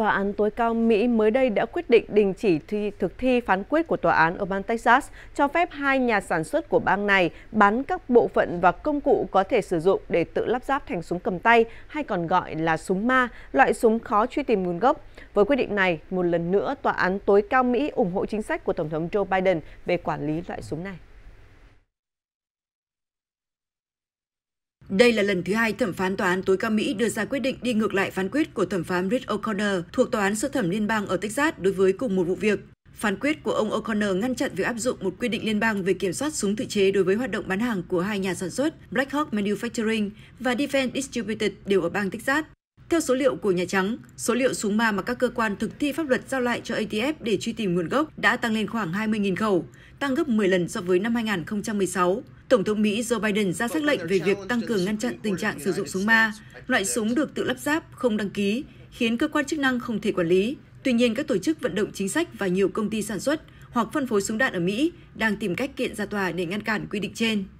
Tòa án tối cao Mỹ mới đây đã quyết định đình chỉ thi, thực thi phán quyết của tòa án ở bang Texas cho phép hai nhà sản xuất của bang này bán các bộ phận và công cụ có thể sử dụng để tự lắp ráp thành súng cầm tay hay còn gọi là súng ma, loại súng khó truy tìm nguồn gốc. Với quyết định này, một lần nữa tòa án tối cao Mỹ ủng hộ chính sách của Tổng thống Joe Biden về quản lý loại súng này. Đây là lần thứ hai thẩm phán tòa án tối cao Mỹ đưa ra quyết định đi ngược lại phán quyết của thẩm phán Rich O'Connor thuộc tòa án sơ thẩm liên bang ở Texas đối với cùng một vụ việc. Phán quyết của ông O'Connor ngăn chặn việc áp dụng một quy định liên bang về kiểm soát súng tự chế đối với hoạt động bán hàng của hai nhà sản xuất Black Hawk Manufacturing và Defense Distributed đều ở bang Texas. Theo số liệu của Nhà Trắng, số liệu súng ma mà các cơ quan thực thi pháp luật giao lại cho ATF để truy tìm nguồn gốc đã tăng lên khoảng 20.000 khẩu, tăng gấp 10 lần so với năm 2016. Tổng thống Mỹ Joe Biden ra sắc lệnh về việc tăng cường ngăn chặn tình trạng sử dụng súng ma, loại súng được tự lắp ráp, không đăng ký, khiến cơ quan chức năng không thể quản lý. Tuy nhiên, các tổ chức vận động chính sách và nhiều công ty sản xuất hoặc phân phối súng đạn ở Mỹ đang tìm cách kiện ra tòa để ngăn cản quy định trên.